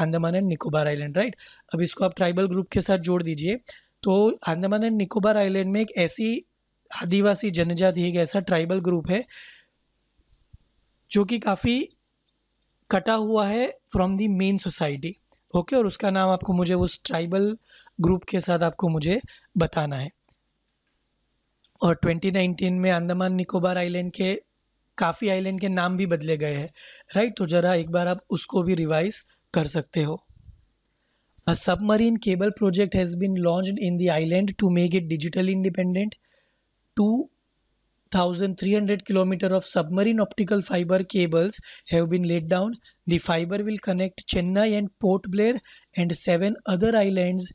Andaman and Nicobar island right अब इसको आप ट्राइबल ग्रुप के साथ जोड़ दीजिए तो अंडमान एंड निकोबार आइलैंड में एक ऐसी आदिवासी जनजाति एक ऐसा ट्राइबल ग्रुप है जो कि काफ़ी कटा हुआ है from the main society okay और उसका नाम आपको मुझे उस ट्राइबल ग्रुप के साथ आपको मुझे बताना है और 2019 में अंडमान निकोबार आइलैंड के काफ़ी आइलैंड के नाम भी बदले गए हैं राइट तो ज़रा एक बार आप उसको भी रिवाइज कर सकते हो a submarine cable project has been launch in the island to make it digital independent to 2,300 kilometer of submarine optical fiber cables have been laid down. The fiber will connect Chennai and Port Blair and seven other islands.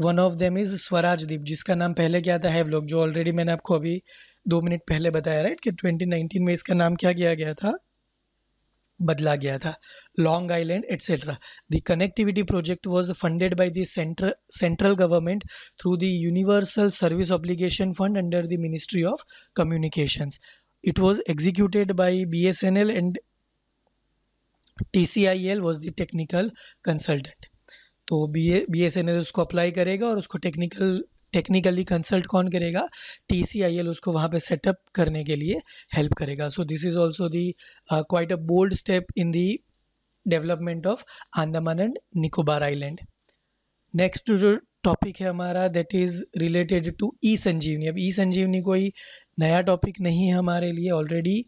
One of them is Swaraj Dweep जिसका नाम पहले क्या था Havelock जो already मैंने आपको अभी दो मिनट पहले बताया राइट कि 2019 में इसका नाम क्या किया गया था बदला गया था Long Island etcetera the connectivity project was funded by the central government through the universal service obligation fund under the ministry of communications N L and T C I L was the technical consultant तो B B S N L उसको apply करेगा और उसको technical technically consult कौन करेगा T C I L उसको वहाँ पर सेटअप करने के लिए हेल्प करेगा so this is also the quite a bold step in the development of Andaman and Nicobar island next जो टॉपिक है हमारा that is related to E Sanjeevani अब ई संजीवनी कोई नया टॉपिक नहीं है हमारे लिए ऑलरेडी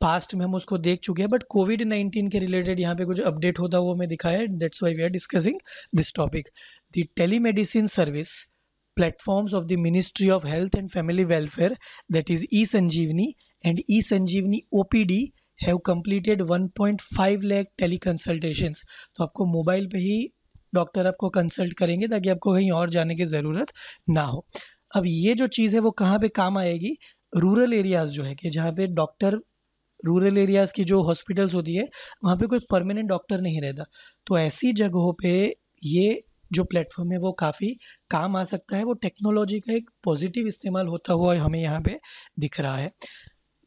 पास्ट में हम उसको देख चुके हैं बट कोविड नाइन्टीन के रिलेटेड यहाँ पे कुछ अपडेट होता हुआ मैं दिखाया है that's why we are discussing this topic the telemedicine service platforms of the Ministry of Health and Family Welfare, that is eSanjeevani and eSanjeevani OPD, have completed 1.5 lakh tele consultations तो आपको mobile पे ही doctor आपको consult करेंगे ताकि आपको कहीं और जाने की ज़रूरत ना हो अब ये जो चीज़ है वो कहाँ पे काम आएगी रूरल एरियाज़ जो है कि जहाँ पे डॉक्टर रूरल एरियाज़ की जो हॉस्पिटल्स होती है वहाँ पे कोई परमानेंट डॉक्टर नहीं रहता तो ऐसी जगहों पे ये जो प्लेटफॉर्म है वो काफ़ी काम आ सकता है वो टेक्नोलॉजी का एक पॉजिटिव इस्तेमाल होता हुआ हमें यहाँ पे दिख रहा है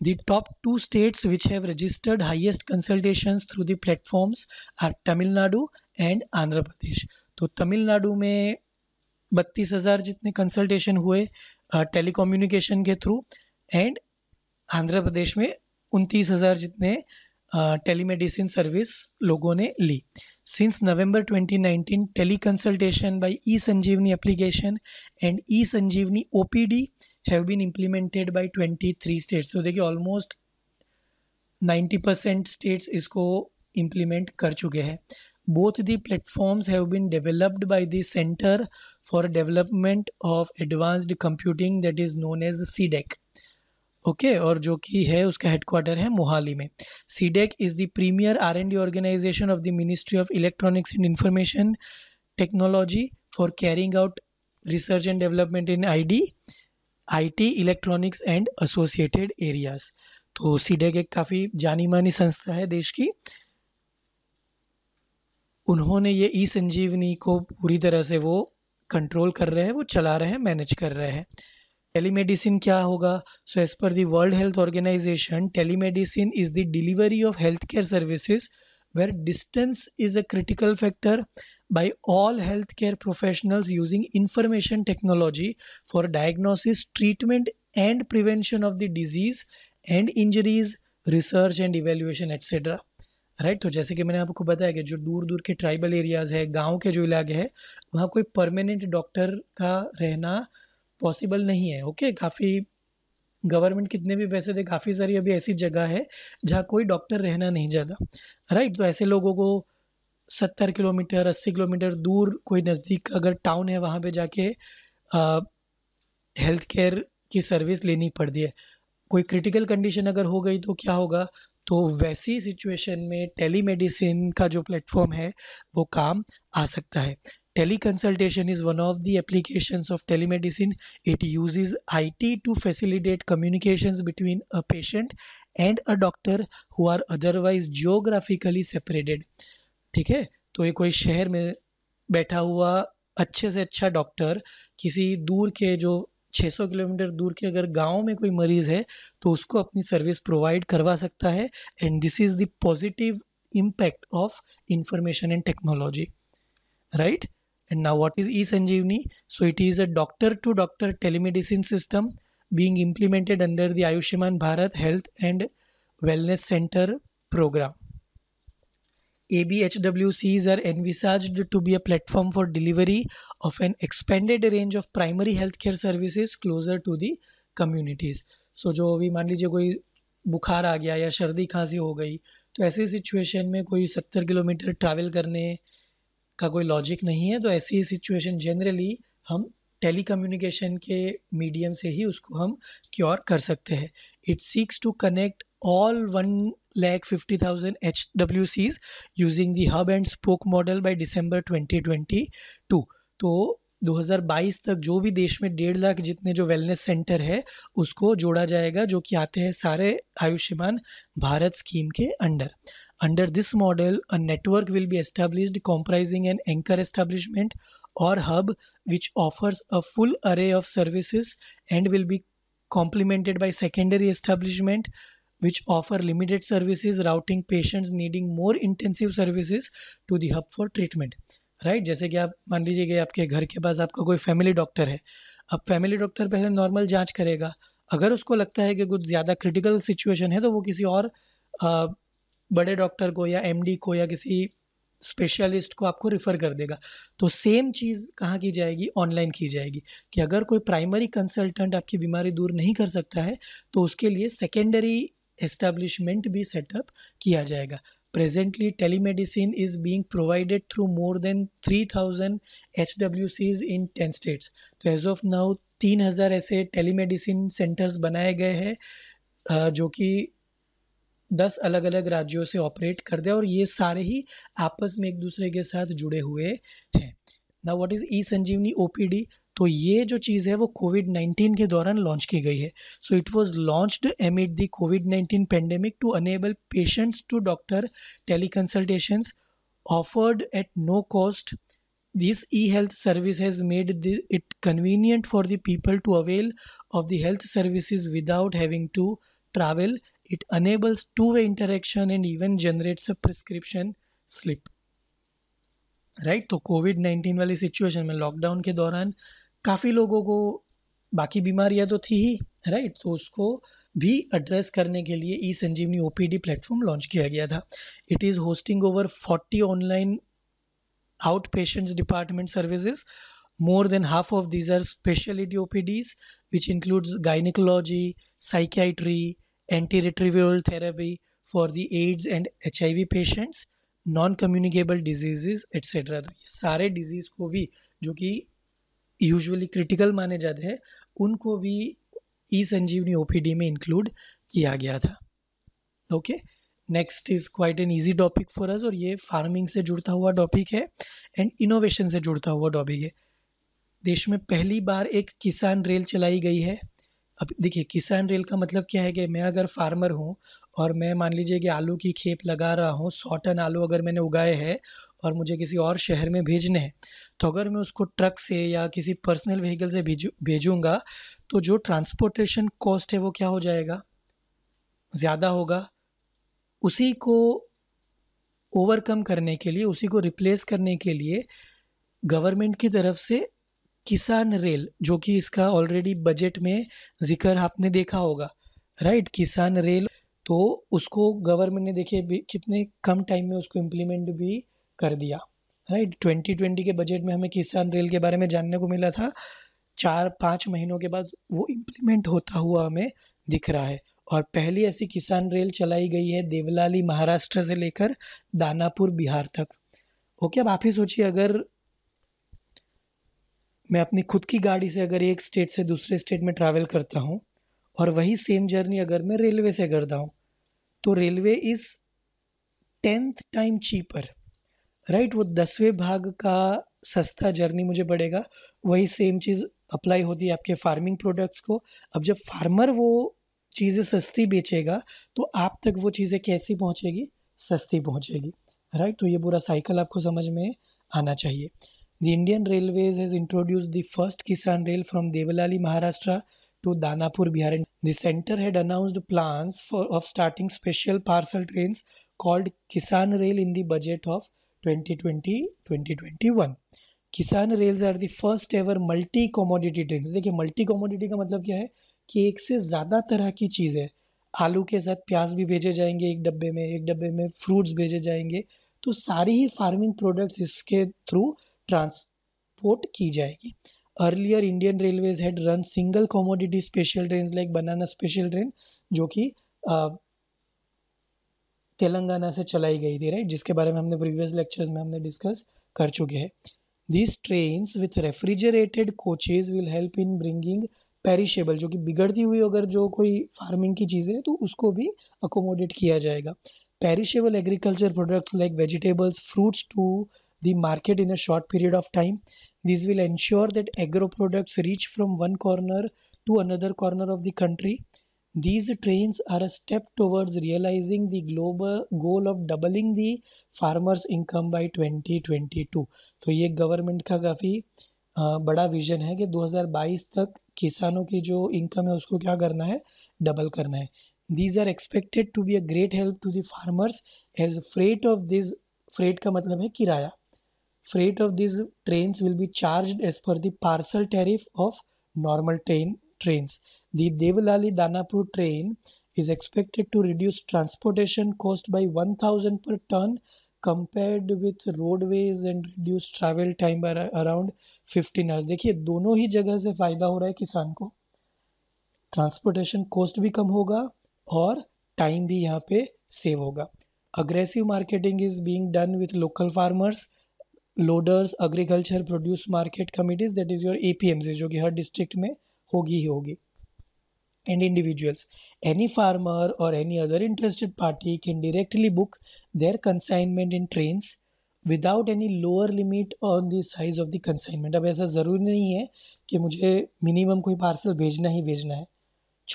the top two states which have registered highest consultation through the platforms are Tamil Nadu and Andhra Pradesh तो तमिलनाडु में बत्तीस हज़ार जितने कंसल्टेशन हुए टेली कम्युनिकेशन के थ्रू एंड आंध्र प्रदेश में उनतीस हज़ार जितने टेली मेडिसिन सर्विस लोगों ने ली Since November 2019, teleconsultation by eSanjeevani application and eSanjeevani OPD have been implemented by 23 states. तो देखिए almost 90% states इसको implement कर चुके हैं both the platforms have been developed by the center for development of advanced computing that is known as cdec okay okay, और जो कि है उसका हेडक्वार्टर है मोहाली में CDAC is the premier R and D organisation of the ministry of electronics and information technology for carrying out research and development in I D I T electronics and associated areas तो CDAC e एक काफ़ी जानी मानी संस्था है देश की उन्होंने ये ई संजीवनी को पूरी तरह से वो कंट्रोल कर रहे हैं वो चला रहे हैं मैनेज कर रहे हैं टेलीमेडिसिन क्या होगा so as per world health organisation telemedicine is the delivery of health care services where distance is a critical factor by all health care professionals using information technology for diagnosis treatment and prevention of the disease and injuries research and evaluation etcetera right तो जैसे कि मैंने आपको बताया कि जो दूर दूर के ट्राइबल एरियाज है गाँव के जो इलाके हैं वहाँ कोई परमानेंट डॉक्टर का रहना पॉसिबल नहीं है ओके काफ़ी गवर्नमेंट कितने भी पैसे दे काफ़ी सारी अभी ऐसी जगह है जहाँ कोई डॉक्टर रहना नहीं जाता राइट तो ऐसे लोगों को सत्तर किलोमीटर अस्सी किलोमीटर दूर कोई नज़दीक अगर टाउन है वहाँ पे जाके हेल्थ केयर की सर्विस लेनी पड़ती है कोई क्रिटिकल कंडीशन अगर हो गई तो क्या होगा तो वैसी सिचुएशन में टेलीमेडिसिन का जो प्लेटफॉर्म है वो काम आ सकता है Teleconsultation is one of the applications of telemedicine. It uses IT to facilitate communications between a patient and a doctor who are otherwise geographically separated. ठीक है तो ये कोई शहर में बैठा हुआ अच्छे से अच्छा डॉक्टर किसी दूर के जो 600 किलोमीटर दूर के अगर गांव में कोई मरीज़ है तो उसको अपनी सर्विस प्रोवाइड करवा सकता है and this is the positive impact of information and technology right And now what is e-sanjeevani So it is a doctor-to-doctor telemedicine system being implemented under the Ayushman Bharat Health and Wellness Center program. ABHWCs are envisaged to be a platform for delivery of an expanded range of primary healthcare services closer to the communities. So jo bhi maan lijiye koi बुखार आ गया या सर्दी खांसी हो गई तो ऐसी situation में कोई सत्तर किलोमीटर ट्रैवल करने का कोई लॉजिक नहीं है तो ऐसी सिचुएशन जनरली हम टेली कम्युनिकेशन के मीडियम से ही उसको हम क्योर कर सकते हैं it seeks to connect all one lakh fifty thousand H W Cs using the hub and spoke model by December twenty twenty two तो 2022 तक जो भी देश में डेढ़ लाख जितने जो वेलनेस सेंटर है उसको जोड़ा जाएगा जो कि आते हैं सारे आयुष्मान भारत स्कीम के under Under this model, a network will be established comprising an anchor establishment or hub which offers a full array of services and will be complemented by secondary establishment which offer limited services routing patients needing more intensive services to the hub for treatment right right? जैसे कि आप मान लीजिए कि आपके घर के पास आपका कोई फैमिली डॉक्टर है अब फैमिली डॉक्टर पहले नॉर्मल जांच करेगा अगर उसको लगता है कि कुछ ज़्यादा क्रिटिकल सिचुएशन है तो वो किसी और बड़े डॉक्टर को या एमडी को या किसी स्पेशलिस्ट को आपको रिफ़र कर देगा तो सेम चीज़ कहाँ की जाएगी ऑनलाइन की जाएगी कि अगर कोई प्राइमरी कंसल्टेंट आपकी बीमारी दूर नहीं कर सकता है तो उसके लिए सेकेंडरी एस्टेब्लिशमेंट भी सेटअप किया जाएगा presently is being provided through more than three thousand H W Cs in ten states तो एज ऑफ नाउ तीन हज़ार ऐसे टेलीमेडिसिन सेंटर्स बनाए गए हैं जो कि दस अलग अलग राज्यों से ऑपरेट कर दे और ये सारे ही आपस में एक दूसरे के साथ जुड़े हुए हैं ना what is E Sanjeevani D तो ये जो चीज़ है वो कोविड नाइन्टीन के दौरान लॉन्च की गई है so it was launched amid the covid nineteen pandemic to enable patients to doctor tele consultations offered at no cost this E health service has made the, it convenient for the people to avail of the health services without having to travel it enables two way interaction and even generates a prescription slip right right? तो covid nineteen वाली situation में lockdown के दौरान काफ़ी लोगों को बाकी बीमारियां तो थी ही राइट तो उसको भी एड्रेस करने के लिए E Sanjeevani OPD platform launch किया गया था it is hosting over forty online out patients department services more than half of these are speciality O P Ds which includes gynaecology psychiatry anti for therapy AIDS and H I V patients non communicable disease etcetera तो ये सारे disease को भी जो कि usually critical माने जाते हैं उनको भी ई संजीवनी डी में इंक्लूड किया गया था okay next is quite an easy topic for us और ये फार्मिंग से जुड़ता हुआ टॉपिक है एंड इनोवेशन से जुड़ता हुआ टॉपिक है देश में पहली बार एक किसान रेल चलाई गई है अब देखिए किसान रेल का मतलब क्या है कि मैं अगर फार्मर हूँ और मैं मान लीजिए कि आलू की खेप लगा रहा हूँ सौ टन आलू अगर मैंने उगाए हैं और मुझे किसी और शहर में भेजने हैं तो अगर मैं उसको ट्रक से या किसी पर्सनल व्हीकल से भेजू भेजूँगा तो जो ट्रांसपोर्टेशन कॉस्ट है वो क्या हो जाएगा ज़्यादा होगा उसी को ओवरकम करने के लिए उसी को रिप्लेस करने के लिए गवर्नमेंट की तरफ से किसान रेल जो कि इसका ऑलरेडी बजट में जिक्र आपने देखा होगा राइट किसान रेल तो उसको गवर्नमेंट ने देखिए कितने कम टाइम में उसको इम्प्लीमेंट भी कर दिया राइट ट्वेंटी ट्वेंटी के बजट में हमें किसान रेल के बारे में जानने को मिला था चार पाँच महीनों के बाद वो इम्प्लीमेंट होता हुआ हमें दिख रहा है और पहली ऐसी किसान रेल चलाई गई है देवलाली महाराष्ट्र से लेकर दानापुर बिहार तक ओके अब आप ही सोचिए अगर मैं अपनी खुद की गाड़ी से अगर एक स्टेट से दूसरे स्टेट में ट्रैवल करता हूँ और वही सेम जर्नी अगर मैं रेलवे से करता हूँ तो railway is tenth time cheaper right वो दसवें भाग का सस्ता जर्नी मुझे पड़ेगा वही सेम चीज़ अप्लाई होती है आपके फार्मिंग प्रोडक्ट्स को अब जब फार्मर वो चीज़ें सस्ती बेचेगा तो आप तक वो चीज़ें कैसी पहुँचेगी सस्ती पहुँचेगी राइट तो ये पूरा साइकिल आपको समझ में आना चाहिए The Indian Railways has introduced the first Kisan Rail from Devalali, Maharashtra to Danapur, Bihar. The center had announced plans for, of starting special parcel trains called Kisan Rail in the budget of 2020-2021. Kisan Rails are the first ever multi-commodity trains. देखिए multi-commodity का मतलब क्या है कि एक से ज़्यादा तरह की चीज़ है आलू के साथ प्याज भी भेजे जाएंगे एक डब्बे में एक डब्बे में फ्रूट्स भेजे जाएंगे तो सारी ही फार्मिंग प्रोडक्ट्स इसके थ्रू ट्रांसपोर्ट की जाएगी earlier Indian railways had run single commodity special train like banana special train जो कि तेलंगाना से चलाई गई थी राइट जिसके बारे में हमने प्रीवियस लेक्चर्स में हमने डिस्कस कर चुके हैं this train with refrigerated coaches will help in bringing perishable जो कि बिगड़ती हुई अगर जो कोई फार्मिंग की चीज़ें हैं तो उसको भी अकोमोडेट किया जाएगा perishable agriculture products like vegetables fruits to the market in a short period of time. This will ensure that agro products reach from one corner to another corner of the country. These trains are a step towards realizing the global goal of doubling the farmers' income by 2022. to ye government ka kafi bada vision hai ki 2022 tak kisanon ki jo income hai usko kya karna hai double karna hai these are expected to be a great help to the farmers as freight of this freight ka matlab hai kiraya Freight of these trains will be charged as per the parcel tariff of normal train trains. The devlali Danapur train is expected to reduce transportation cost by 1000 per ton compared with roadways and reduce travel time by around 15 hours. देखिए दोनों ही जगह से फ़ायदा हो रहा है किसान को ट्रांसपोर्टेशन कॉस्ट भी कम होगा और टाइम भी यहाँ पे सेव होगा aggressive marketing is being done with local farmers loaders agriculture produce market committees that is your A P M C जो कि हर डिस्ट्रिक्ट में होगी ही होगी एंड इंडिविजुअल्स एनी फार्मर और any other interested party can directly book their consignment in train without any lower limit on the size of the consignment अब ऐसा ज़रूरी नहीं है कि मुझे मिनिमम कोई पार्सल भेजना ही भेजना है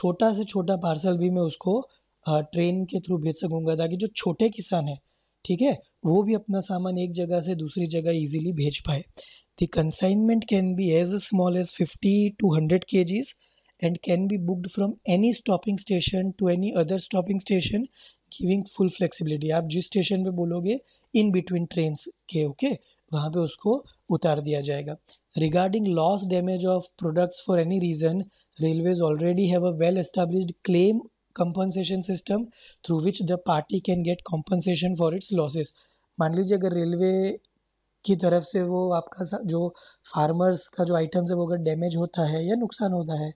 छोटा से छोटा पार्सल भी मैं उसको ट्रेन के थ्रू भेज सकूंगा ताकि जो छोटे किसान हैं ठीक है वो भी अपना सामान एक जगह से दूसरी जगह इजीली भेज पाए the consignment can be as small as fifty to hundred के and can be booked from any stopping station to any other stopping station giving full flexibility आप जिस स्टेशन पर बोलोगे इन बिटवीन ट्रेन के okay वहाँ पर उसको उतार दिया जाएगा regarding loss damage of products for any reason railways already have a well established claim compensation system through which the party can gate compensation for its losses मान लीजिए अगर रेलवे की तरफ से वो आपका जो फार्मर्स का जो आइटम्स है वो अगर डैमेज होता है या नुकसान होता है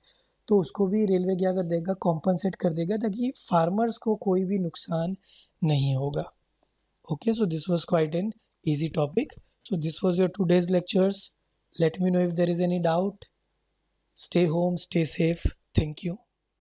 तो उसको भी रेलवे क्या कर देगा कॉम्पनसेट कर देगा ताकि फार्मर्स को कोई भी नुकसान नहीं होगा okay so this was quite an easy topic so this was your two days lectures let me know if there is any doubt stay home stay safe thank you